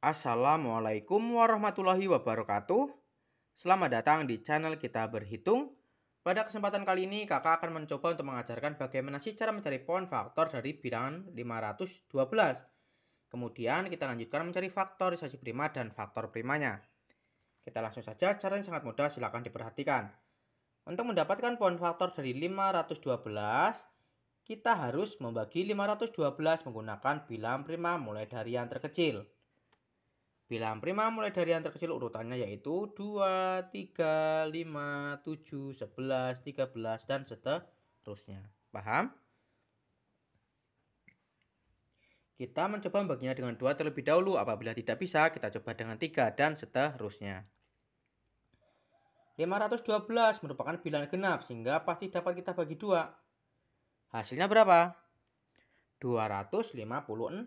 Assalamualaikum warahmatullahi wabarakatuh. Selamat datang di channel kita berhitung. Pada kesempatan kali ini kakak akan mencoba untuk mengajarkan bagaimana sih cara mencari pohon faktor dari bilangan 512. Kemudian kita lanjutkan mencari faktorisasi prima dan faktor primanya. Kita langsung saja, caranya sangat mudah silahkan diperhatikan. Untuk mendapatkan pohon faktor dari 512, kita harus membagi 512 menggunakan bilangan prima mulai dari yang terkecil. Bilangan prima mulai dari yang terkecil urutannya yaitu 2, 3, 5, 7, 11, 13, dan seterusnya. Paham? Kita mencoba membaginya dengan 2 terlebih dahulu. Apabila tidak bisa, kita coba dengan 3 dan seterusnya. 512 merupakan bilangan genap sehingga pasti dapat kita bagi 2. Hasilnya berapa? 256.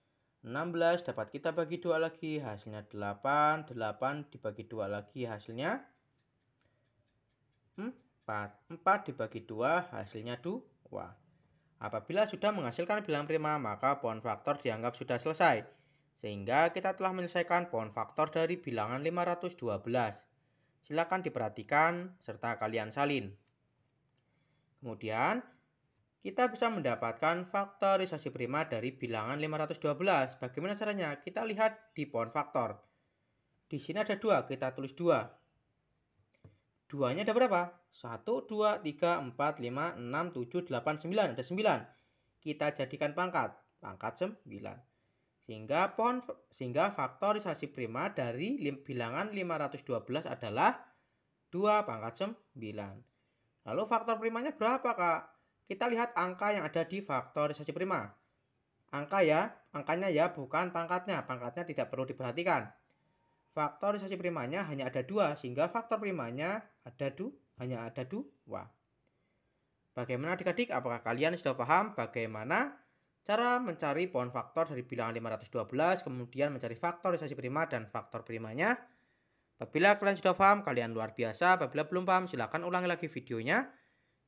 16 dapat kita bagi dua lagi hasilnya 8 8 dibagi dua lagi hasilnya 4 4 dibagi dua hasilnya 2 apabila sudah menghasilkan bilangan prima maka pohon faktor dianggap sudah selesai sehingga kita telah menyelesaikan pohon faktor dari bilangan 512 silakan diperhatikan serta kalian salin kemudian kita bisa mendapatkan faktorisasi prima dari bilangan 512. Bagaimana caranya? Kita lihat di pohon faktor. Di sini ada dua, kita tulis dua. Duanya ada berapa? 1, 2, 3, 4, 5, 6, 7, 8, 9. Ada 9. Kita jadikan pangkat. Pangkat 9 sehingga pohon sehingga faktorisasi prima dari lim, bilangan 512 adalah 2 pangkat 9. Lalu faktor primanya berapa, Kak? Kita lihat angka yang ada di faktorisasi prima. Angka ya, angkanya ya bukan pangkatnya. Pangkatnya tidak perlu diperhatikan. Faktorisasi primanya hanya ada dua, sehingga faktor primanya ada du, hanya ada dua. Bagaimana adik-adik? Apakah kalian sudah paham bagaimana cara mencari pohon faktor dari bilangan 512, kemudian mencari faktorisasi prima dan faktor primanya? Apabila kalian sudah paham, kalian luar biasa. Apabila belum paham, silakan ulangi lagi videonya.